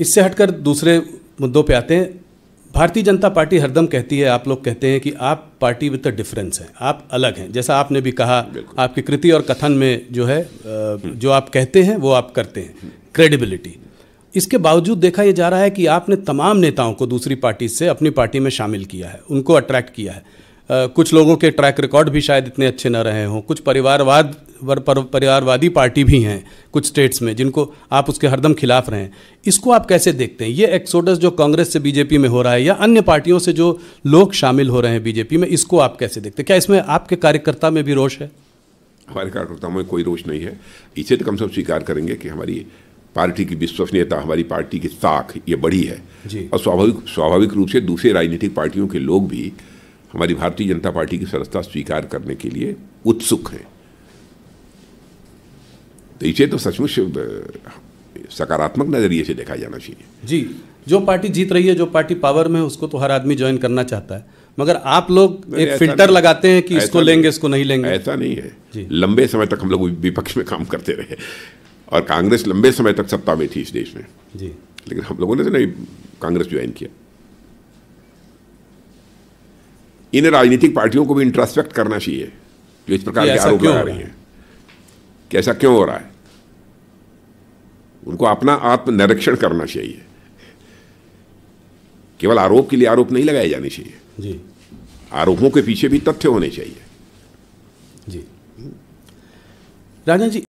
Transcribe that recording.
इससे हटकर दूसरे मुद्दों पे आते हैं भारतीय जनता पार्टी हरदम कहती है आप लोग कहते हैं कि आप पार्टी विद द डिफरेंस हैं आप अलग हैं जैसा आपने भी कहा आपकी कृति और कथन में जो है जो आप कहते हैं वो आप करते हैं क्रेडिबिलिटी इसके बावजूद देखा यह जा रहा है कि आपने तमाम नेताओं को दूसरी पार्टी से अपनी पार्टी में शामिल किया है उनको अट्रैक्ट किया है कुछ लोगों के ट्रैक रिकॉर्ड भी शायद इतने अच्छे न रहे हों कुछ परिवारवाद वर पर, परिवारवादी पार्टी भी हैं कुछ स्टेट्स में जिनको आप उसके हरदम खिलाफ रहे हैं इसको आप कैसे देखते हैं ये एक्सोडस जो कांग्रेस से बीजेपी में हो रहा है या अन्य पार्टियों से जो लोग शामिल हो रहे हैं बीजेपी में इसको आप कैसे देखते हैं क्या इसमें आपके कार्यकर्ता में भी रोष है हमारे कार्यकर्ताओं में कोई रोष नहीं है इसे तो कम से कम स्वीकार करेंगे कि हमारी पार्टी की विश्वसनीयता हमारी पार्टी की साख ये बड़ी है और स्वाभाविक स्वाभाविक रूप से दूसरे राजनीतिक पार्टियों के लोग भी हमारी भारतीय जनता पार्टी की सदस्यता स्वीकार करने के लिए उत्सुक हैं तो इसे तो सचमुच सकारात्मक नज़रिए से देखा जाना चाहिए जी जो पार्टी जीत रही है जो पार्टी पावर में उसको तो हर आदमी ज्वाइन करना चाहता है मगर आप लोग एक फिल्टर लगाते हैं कि इसको लेंगे इसको नहीं लेंगे ऐसा नहीं है लंबे समय तक हम लोग विपक्ष में काम करते रहे और कांग्रेस लंबे समय तक सत्ता में थी इस देश में जी लेकिन हम लोगों ने तो नहीं कांग्रेस ज्वाइन किया इन राजनीतिक पार्टियों को भी इंट्रास्पेक्ट करना चाहिए जो इस प्रकार के आरोप लगा रही है कैसा ऐसा क्यों हो रहा है उनको अपना आत्मनिरीक्षण करना चाहिए केवल आरोप के लिए आरोप नहीं लगाए जाने चाहिए जी आरोपों के पीछे भी तथ्य होने चाहिए जी राजा जी